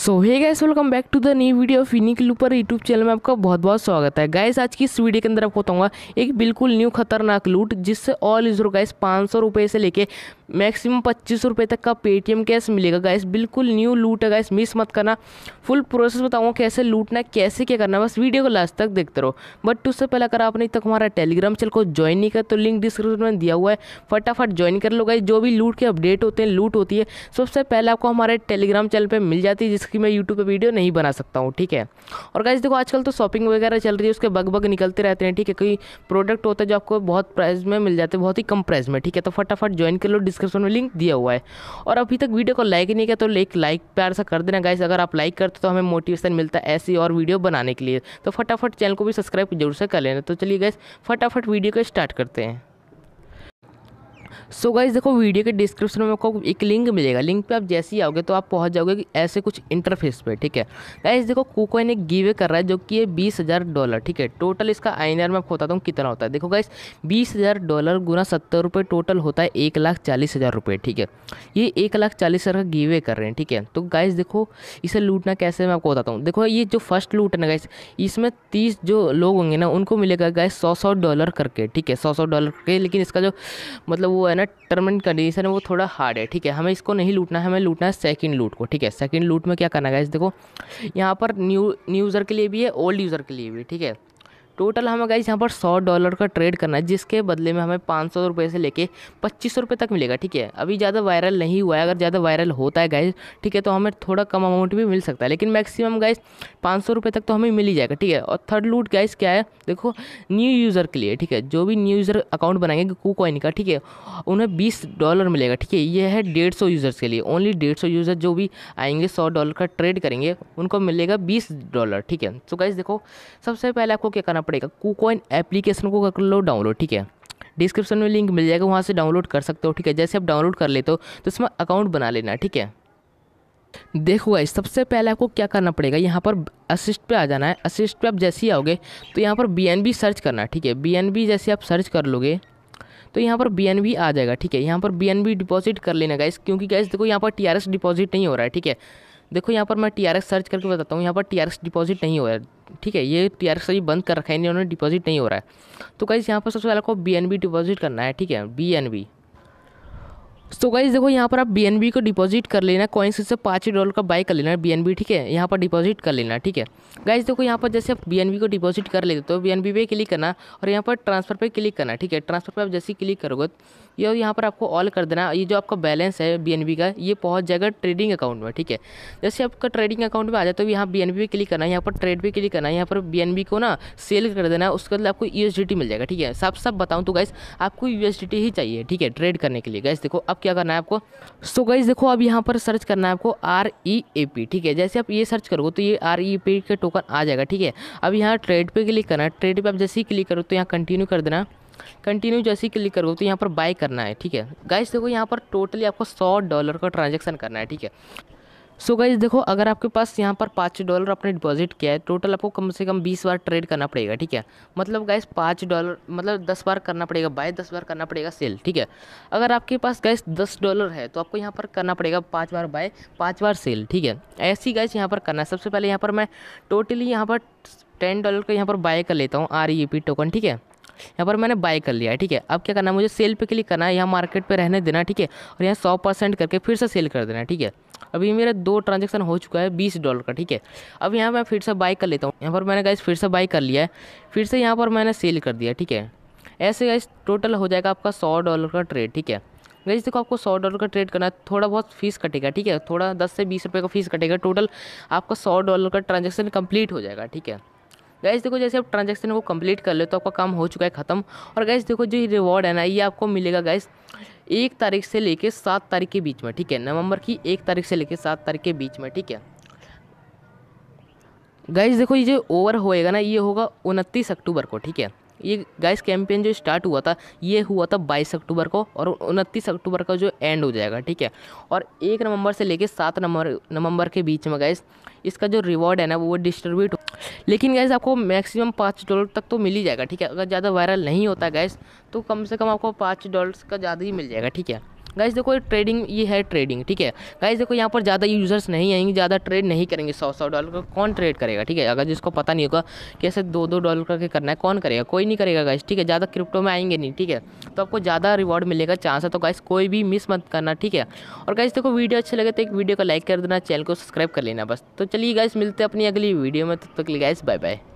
so hey guys welcome back to the new video of Unique Looper YouTube channel में आपका बहुत बहुत स्वागत है गाइस आज की इस वीडियो के अंदर आपको बताऊंगा एक बिल्कुल न्यू खतरनाक लूट जिससे ऑल यूजर गाइस पाँच सौ रुपये से लेके मैक्सिमम पच्चीस रुपये तक का पेटीएम कैश मिलेगा गाइस बिल्कुल न्यू लूट है गाइस मिस मत करना फुल प्रोसेस बताऊँगा कैसे लूटना कैसे क्या करना बस वीडियो को लास्ट तक देखते रहो बट उससे पहले अगर आपने तक हमारा टेलीग्राम चैनल को ज्वाइन नहीं किया तो लिंक डिस्क्रिप्शन में दिया हुआ है फटाफट ज्वाइन कर लो गाइस जो भी लूट के अपडेट होते हैं लूट होती है सबसे पहले आपको हमारे टेलीग्राम चैनल पर मिल जाती है जिसकी मैं यूट्यूब पर वीडियो नहीं बना सकता हूँ ठीक है और गाइस देखो आजकल तो शॉपिंग वगैरह चल रही है उसके बग बग निकलते रहते हैं ठीक है कोई प्रोडक्ट होता है जो आपको बहुत प्राइस में मिल जाते हैं बहुत ही कम प्राइस में ठीक है तो फटाफट ज्वाइन कर लो डिस्क डिस्क्रिप्शन में लिंक दिया हुआ है और अभी तक वीडियो को लाइक नहीं किया तो लाइक लाइक प्यार सा कर देना गाइस अगर आप लाइक करते तो हमें मोटिवेशन मिलता है ऐसी और वीडियो बनाने के लिए तो फटाफट चैनल को भी सब्सक्राइब जरूर से कर लेना तो चलिए गैस फटाफट वीडियो को स्टार्ट करते हैं सो so गाइज देखो वीडियो के डिस्क्रिप्शन में आपको एक लिंक मिलेगा लिंक पे आप जैसे ही आओगे तो आप पहुंच जाओगे कि ऐसे कुछ इंटरफेस पे ठीक है गाइज देखो कोकोइन एक गिवे कर रहा है जो कि ये बीस हज़ार डॉलर ठीक है टोटल इसका आई मैं आपको बताता तो हूँ कितना होता है देखो गाइज बीस हज़ार डॉलर गुना सत्तर रुपये टोटल होता है एक लाख चालीस हज़ार रुपये ठीक है ये एक लाख चालीस हज़ार का गिवे कर रहे हैं ठीक है तो गाइज देखो इसे लूटना कैसे मैं आपको बताता हूँ देखो ये जो फर्स्ट लूट है ना गाइज इसमें तीस जो लोग होंगे ना उनको मिलेगा गाइज सौ सौ डॉलर करके ठीक है सौ सौ डॉलर करके लेकिन इसका जो मतलब वो है ना ना टर्म एंड कंडीशन है वो थोड़ा हार्ड है ठीक है हमें इसको नहीं लूटना है हमें लूटना है सेकंड लूट को ठीक है सेकंड लूट में क्या करना है इस देखो यहाँ पर न्यू न्यू यूज़र के लिए भी है ओल्ड यूज़र के लिए भी ठीक है टोटल हमें गाइज यहाँ पर सौ डॉलर का ट्रेड करना है जिसके बदले में हमें पाँच सौ रुपये से लेके पच्चीस सौ रुपये तक मिलेगा ठीक है अभी ज़्यादा वायरल नहीं हुआ है अगर ज़्यादा वायरल होता है गाइज ठीक है तो हमें थोड़ा कम अमाउंट भी मिल सकता है लेकिन मैक्सिमम गाइज पाँच सौ रुपये तक तो हमें मिल ही जाएगा ठीक है और थर्ड लूट गाइज क्या है देखो न्यू यूज़र के लिए ठीक है जो भी न्यू यूज़र अकाउंट बनाएंगे कू कॉइन का ठीक है उन्हें बीस डॉलर मिलेगा ठीक है ये है डेढ़ सौ यूज़र्स के लिए ओनली डेढ़ सौ यूज़र जो भी आएंगे सौ डॉलर का ट्रेड करेंगे उनको मिलेगा बीस डॉलर ठीक है तो गाइज देखो सबसे पहले आपको क्या करना पड़ेगा कुकॉइन एप्लीकेशन को कर लो डाउनलोड ठीक है डिस्क्रिप्शन में लिंक मिल जाएगा वहाँ से डाउनलोड कर सकते हो ठीक है जैसे आप डाउनलोड कर लेते हो तो इसमें अकाउंट बना लेना ठीक है देखो गाइस सबसे पहले आपको क्या करना पड़ेगा यहाँ पर असिस्ट पे आ जाना है असिस्ट पे आप जैसे ही आओगे तो यहाँ पर बी सर्च करना ठीक है बी जैसे आप सर्च कर लोगे तो यहाँ पर बी आ जाएगा ठीक है यहाँ पर बी डिपॉजिट कर लेना गाइस क्योंकि गाइस देखो यहाँ पर टी डिपॉजिट नहीं हो रहा है ठीक है देखो यहाँ पर मैं टी सर्च करके बताता हूँ यहाँ पर टी डिपॉजिट नहीं हो रहा है ठीक है ये टी आर एस बंद कर रखा है इन्होंने डिपॉजिट नहीं हो रहा है तो कहीं यहाँ पर सबसे पहले आपको बी एन बी डिपॉजिट करना है ठीक है B N B so guys देखो यहाँ पर आप बी को डिपॉजिट कर लेना कॉइन्स से पाँच डॉलर का बाय कर लेना बी ठीक है यहाँ पर डिपॉजिट कर लेना ठीक है गाइज देखो यहाँ पर जैसे आप बी को डिपॉजिट कर लेते तो बी पे क्लिक करना और यहाँ पर ट्रांसफर पर क्लिक करना ठीक है ट्रांसफर पर आप जैसे क्लिक करोगे ये यह यहाँ पर आपको ऑल कर देना ये जो आपका बैलेंस है बी का ये पहुँच जाएगा ट्रेडिंग अकाउंट में ठीक है जैसे आपका ट्रेडिंग अकाउंट में आ जाए तो यहाँ बी पे क्लिक करना है यहाँ पर ट्रेड पे क्लिक करना है यहाँ पर बी को ना सेल कर देना उसके बाद आपको यू मिल जाएगा ठीक है साफ साफ बताऊँ तो गाइज आपको यू ही चाहिए ठीक है ट्रेड करने के लिए गाइज देखो आप क्या करना है आपको सो गाइज देखो अब यहाँ पर सर्च करना है आपको आर ई ए पी ठीक है जैसे आप ये सर्च करोगे तो ये आर ई पी का टोकन आ जाएगा ठीक है अब यहाँ ट्रेड पे क्लिक करना है ट्रेड पे आप जैसे ही क्लिक करो तो यहाँ कंटिन्यू कर देना कंटिन्यू जैसे ही क्लिक करोगे तो यहाँ पर बाय करना है ठीक है गाइस देखो यहाँ पर टोटली आपको सौ डॉलर का ट्रांजेक्शन करना है ठीक है सो गाइज देखो अगर आपके पास यहाँ पर पाँच डॉलर आपने डिपॉजिट किया है टोटल आपको कम से कम बीस बार ट्रेड करना पड़ेगा ठीक है मतलब गाइज पाँच डॉलर मतलब दस बार करना पड़ेगा बाय दस बार करना पड़ेगा सेल ठीक है अगर आपके पास गाइज दस डॉलर है तो आपको यहाँ पर करना पड़ेगा पाँच बार बाय पाँच बार सेल ठीक है ऐसी गाइज यहाँ पर करना है सबसे पहले यहाँ पर मैं टोटली यहाँ पर टेन डॉलर का यहाँ पर बाय कर लेता हूँ आर पी टोकन ठीक है यहाँ पर मैंने बाय कर लिया है ठीक है अब क्या करना है मुझे सेल पे क्लिक करना है यहाँ मार्केट पे रहने देना ठीक है और यहाँ सौ परसेंट करके फिर से सेल कर देना ठीक है अभी मेरा दो ट्रांजेक्शन हो चुका है बीस डॉलर का ठीक है अब यहाँ मैं फिर से बाई कर लेता हूँ यहाँ पर मैंने गाइस फिर से बाई कर लिया है फिर से यहाँ पर मैंने सेल कर दिया ठीक है ऐसे गाइस टोटल हो जाएगा आपका सौ डॉलर का ट्रेड ठीक है गाइस देखो आपको सौ डॉलर का ट्रेड करना है थोड़ा बहुत फीस कटेगा ठीक है थोड़ा दस से बीस रुपये का फीस कटेगा टोटल आपका सौ डॉलर का ट्रांजेक्शन कंप्लीट हो जाएगा ठीक है गैस देखो जैसे आप ट्रांजेक्शन को कंप्लीट कर ले तो आपका काम हो चुका है ख़त्म और गैस देखो जो रिवॉर्ड है ना ये आपको मिलेगा गैस एक तारीख से लेकर सात तारीख के बीच में ठीक है नवंबर की एक तारीख से लेकर सात तारीख के बीच में ठीक है गैस देखो ये जो ओवर होएगा ना ये होगा उनतीस अक्टूबर को ठीक है ये गाइस कैंपेन जो स्टार्ट हुआ था ये हुआ था बाईस अक्टूबर को और उनतीस अक्टूबर का जो एंड हो जाएगा ठीक है और एक नवंबर से लेकर सात नंबर नवंबर के बीच में गाइस इसका जो रिवॉर्ड है ना वो डिस्ट्रीब्यूट लेकिन गैस आपको मैक्सिमम पाँच डॉलर तक तो मिल ही जाएगा ठीक है अगर ज़्यादा वायरल नहीं होता गैस तो कम से कम आपको पाँच डॉलर का ज़्यादा ही मिल जाएगा ठीक है गाइज देखो ये ट्रेडिंग ये है ट्रेडिंग ठीक है गाइज देखो यहाँ पर ज़्यादा यूज़र्स नहीं आएंगे ज़्यादा ट्रेड नहीं करेंगे सौ सौ डॉलर का कौन ट्रेड करेगा ठीक है अगर जिसको पता नहीं होगा कैसे दो दो डॉलर करके करना है कौन करेगा कोई नहीं करेगा गाइज ठीक है ज़्यादा क्रिप्टो में आएंगे नहीं ठीक है तो आपको ज़्यादा रिवॉर्ड मिलेगा चांस है तो गाइज कोई भी मिस मत करना ठीक है और गाइज देखो वीडियो अच्छे लगे तो एक वीडियो को लाइक कर देना चैनल को सब्सक्राइब कर लेना बस तो चलिए गाइज मिलते हैं अपनी अगली वीडियो में तब तक लिए गाइज बाय बाय